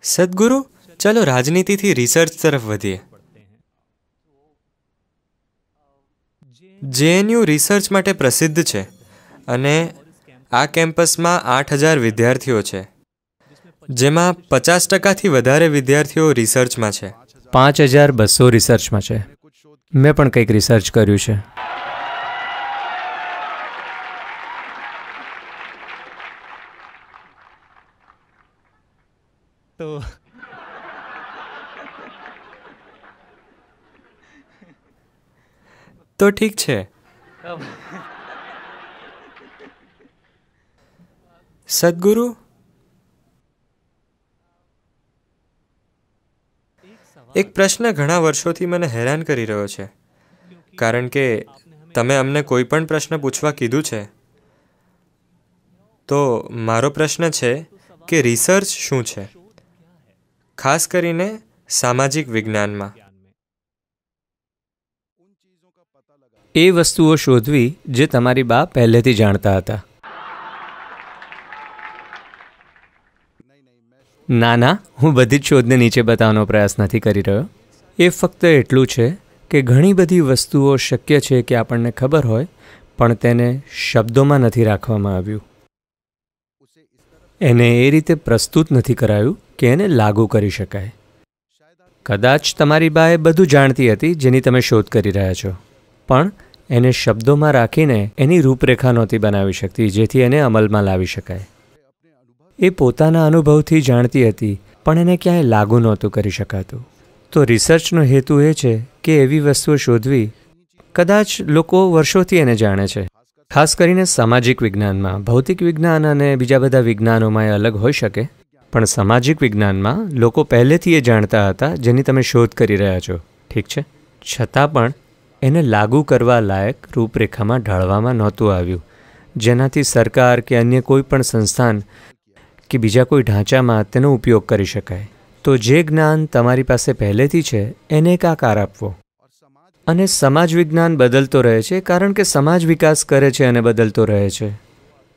સદગુરુ ચલો રાજનીતિથી રિસર્ચ તરફ વધીએ જેએનયુ રિસર્ચ માટે પ્રસિદ્ધ છે અને આ કેમ્પસમાં આઠ હજાર વિદ્યાર્થીઓ છે જેમાં પચાસ ટકાથી વધારે વિદ્યાર્થીઓ રિસર્ચમાં છે પાંચ હજાર બસો રિસર્ચમાં છે મેં પણ કંઈક રિસર્ચ કર્યું છે તો તો ઠીક છે સદગુરુ એક પ્રશ્ન ઘણા વર્ષોથી મને હેરાન કરી રહ્યો છે કારણ કે તમે અમને કોઈ પણ પ્રશ્ન પૂછવા કીધું છે તો મારો પ્રશ્ન છે કે રિસર્ચ શું છે ખાસ કરીને સામાજિક વિજ્ઞાનમાં એ વસ્તુઓ શોધવી જે તમારી બા પહેલેથી જાણતા હતા ના ના હું બધી જ શોધને નીચે બતાવવાનો પ્રયાસ નથી કરી રહ્યો એ ફક્ત એટલું છે કે ઘણી બધી વસ્તુઓ શક્ય છે કે આપણને ખબર હોય પણ તેને શબ્દોમાં નથી રાખવામાં આવ્યું એને એ રીતે પ્રસ્તુત નથી કરાયું કે એને લાગુ કરી શકાય કદાચ તમારી બાએ બધું જાણતી હતી જેની તમે શોધ કરી રહ્યા છો પણ એને શબ્દોમાં રાખીને એની રૂપરેખા નહોતી બનાવી શકતી જેથી એને અમલમાં લાવી શકાય એ પોતાના અનુભવથી જાણતી હતી પણ એને ક્યાંય લાગુ નહોતું કરી શકાતું તો રિસર્ચનો હેતુ એ છે કે એવી વસ્તુઓ શોધવી કદાચ લોકો વર્ષોથી એને જાણે છે ખાસ કરીને સામાજિક વિજ્ઞાનમાં ભૌતિક વિજ્ઞાન અને બીજા બધા વિજ્ઞાનોમાં એ અલગ હોઈ શકે પણ સામાજિક વિજ્ઞાનમાં લોકો પહેલેથી એ જાણતા હતા જેની તમે શોધ કરી રહ્યા છો ઠીક છે છતાં પણ એને લાગુ કરવા લાયક રૂપરેખામાં ઢાળવામાં નહોતું આવ્યું જેનાથી સરકાર કે અન્ય કોઈ પણ સંસ્થાન કે બીજા કોઈ ઢાંચામાં તેનો ઉપયોગ કરી શકાય તો જે જ્ઞાન તમારી પાસે પહેલેથી છે એને એક આકાર આપવો અને સમાજ વિજ્ઞાન બદલતો રહે છે કારણ કે સમાજ વિકાસ કરે છે અને બદલતો રહે છે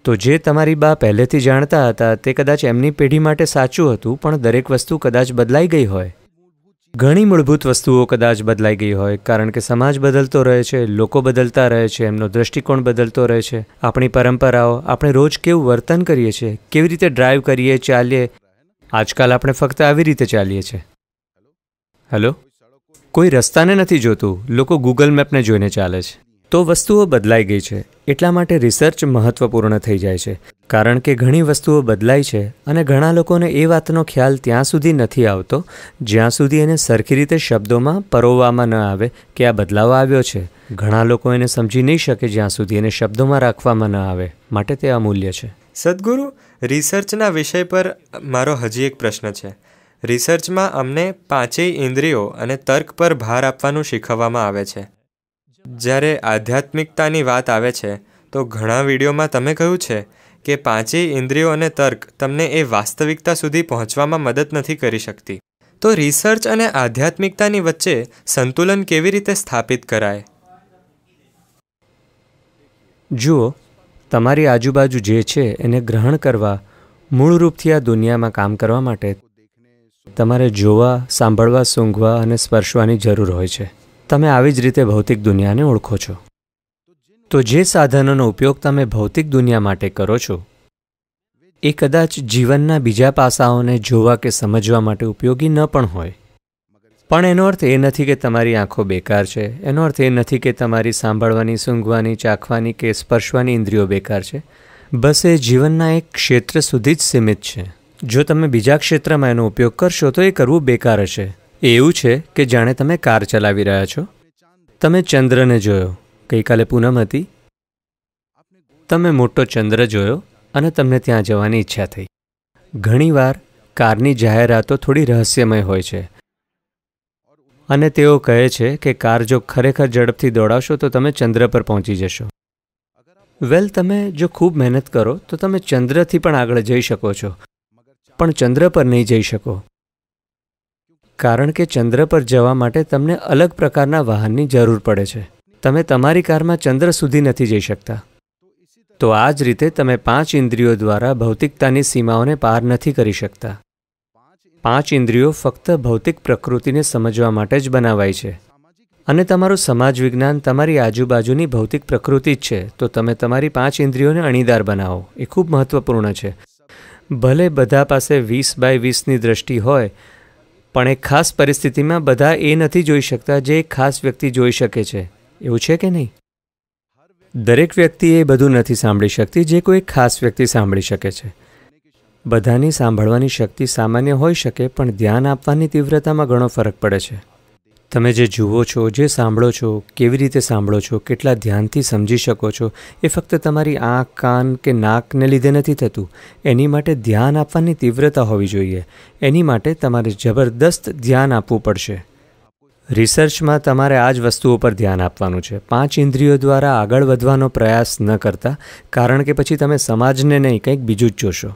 તો જે તમારી બા પહેલેથી જાણતા હતા તે કદાચ એમની પેઢી માટે સાચું હતું પણ દરેક વસ્તુ કદાચ બદલાઈ ગઈ હોય ઘણી મૂળભૂત વસ્તુઓ કદાચ બદલાઈ ગઈ હોય કારણ કે સમાજ બદલતો રહે છે લોકો બદલતા રહે છે એમનો દૃષ્ટિકોણ બદલતો રહે છે આપણી પરંપરાઓ આપણે રોજ કેવું વર્તન કરીએ છીએ કેવી રીતે ડ્રાઈવ કરીએ ચાલીએ આજકાલ આપણે ફક્ત આવી રીતે ચાલીએ છીએ હેલો કોઈ રસ્તાને નથી જોતું લોકો ગૂગલ મેપને જોઈને ચાલે છે તો વસ્તુઓ બદલાઈ ગઈ છે એટલા માટે રિસર્ચ મહત્વપૂર્ણ થઈ જાય છે કારણ કે ઘણી વસ્તુઓ બદલાય છે અને ઘણા લોકોને એ વાતનો ખ્યાલ ત્યાં સુધી નથી આવતો જ્યાં સુધી એને સરખી રીતે શબ્દોમાં પરોવવામાં ન આવે કે આ બદલાવ આવ્યો છે ઘણા લોકો એને સમજી નહીં શકે જ્યાં સુધી એને શબ્દોમાં રાખવામાં ન આવે માટે તે અમૂલ્ય છે સદગુરુ રિસર્ચના વિષય પર મારો હજી એક પ્રશ્ન છે રિસર્ચમાં અમને પાંચેય ઇન્દ્રિયો અને તર્ક પર ભાર આપવાનું શીખવવામાં આવે છે જ્યારે આધ્યાત્મિકતાની વાત આવે છે તો ઘણા વિડીયોમાં તમે કહ્યું છે કે પાંચેય ઇન્દ્રિયો અને તર્ક તમને એ વાસ્તવિકતા સુધી પહોંચવામાં મદદ નથી કરી શકતી તો રિસર્ચ અને આધ્યાત્મિકતાની વચ્ચે સંતુલન કેવી રીતે સ્થાપિત કરાય જુઓ તમારી આજુબાજુ જે છે એને ગ્રહણ કરવા મૂળરૂપથી આ દુનિયામાં કામ કરવા માટે તમારે જોવા સાંભળવા સૂંઘવા અને સ્પર્શવાની જરૂર હોય છે તમે આવી જ રીતે ભૌતિક દુનિયાને ઓળખો છો તો જે સાધનોનો ઉપયોગ તમે ભૌતિક દુનિયા માટે કરો છો એ કદાચ જીવનના બીજા પાસાઓને જોવા કે સમજવા માટે ઉપયોગી ન પણ હોય પણ એનો અર્થ એ નથી કે તમારી આંખો બેકાર છે એનો અર્થ એ નથી કે તમારી સાંભળવાની સૂંઘવાની ચાખવાની કે સ્પર્શવાની ઇન્દ્રિયો બેકાર છે બસ એ જીવનના એક ક્ષેત્ર સુધી જ સીમિત છે જો તમે બીજા ક્ષેત્રમાં એનો ઉપયોગ કરશો તો એ કરવું બેકાર હશે એવું છે કે જાણે તમે કાર ચલાવી રહ્યા છો તમે ચંદ્રને જોયો ગઈકાલે પૂનમ હતી તમે મોટો ચંદ્ર જોયો અને તમને ત્યાં જવાની ઈચ્છા થઈ ઘણીવાર કારની જાહેરાતો થોડી રહસ્યમય હોય છે અને તેઓ કહે છે કે કાર જો ખરેખર ઝડપથી દોડાવશો તો તમે ચંદ્ર પર પહોંચી જશો વેલ તમે જો ખૂબ મહેનત કરો તો તમે ચંદ્રથી પણ આગળ જઈ શકો છો પણ ચંદ્ર પર નહીં જઈ શકો કારણ કે ચંદ્ર પર જવા માટે તમને અલગ પ્રકારના વાહનની જરૂર પડે છે તમે તમારી કારમાં ચંદ્ર સુધી નથી જઈ શકતા તો આ જ રીતે તમે પાંચ ઇન્દ્રિયો દ્વારા ભૌતિકતાની સીમાઓને પાર નથી કરી શકતા પાંચ ઇન્દ્રિયો ફક્ત ભૌતિક પ્રકૃતિને સમજવા માટે જ બનાવાય છે અને તમારું સમાજ વિજ્ઞાન તમારી આજુબાજુની ભૌતિક પ્રકૃતિ જ છે તો તમે તમારી પાંચ ઇન્દ્રિયોને અણીદાર બનાવો એ ખૂબ મહત્વપૂર્ણ છે ભલે બધા પાસે વીસ બાય વીસની દ્રષ્ટિ હોય પણ એક ખાસ પરિસ્થિતિમાં બધા એ નથી જોઈ શકતા જે એક ખાસ વ્યક્તિ જોઈ શકે છે એવું છે કે નહીં દરેક વ્યક્તિ એ બધું નથી સાંભળી શકતી જે કોઈ ખાસ વ્યક્તિ સાંભળી શકે છે બધાની સાંભળવાની શક્તિ સામાન્ય હોઈ શકે પણ ધ્યાન આપવાની તીવ્રતામાં ઘણો ફરક પડે છે તમે જે જુઓ છો જે સાંભળો છો કેવી રીતે સાંભળો છો કેટલા ધ્યાનથી સમજી શકો છો એ ફક્ત તમારી આંખ કાન કે નાકને લીધે નથી થતું એની માટે ધ્યાન આપવાની તીવ્રતા હોવી જોઈએ એની માટે તમારે જબરદસ્ત ધ્યાન આપવું પડશે રિસર્ચમાં તમારે આ જ વસ્તુઓ પર ધ્યાન આપવાનું છે પાંચ ઇન્દ્રિયો દ્વારા આગળ વધવાનો પ્રયાસ ન કરતા કારણ કે પછી તમે સમાજને નહીં કંઈક બીજું જ જોશો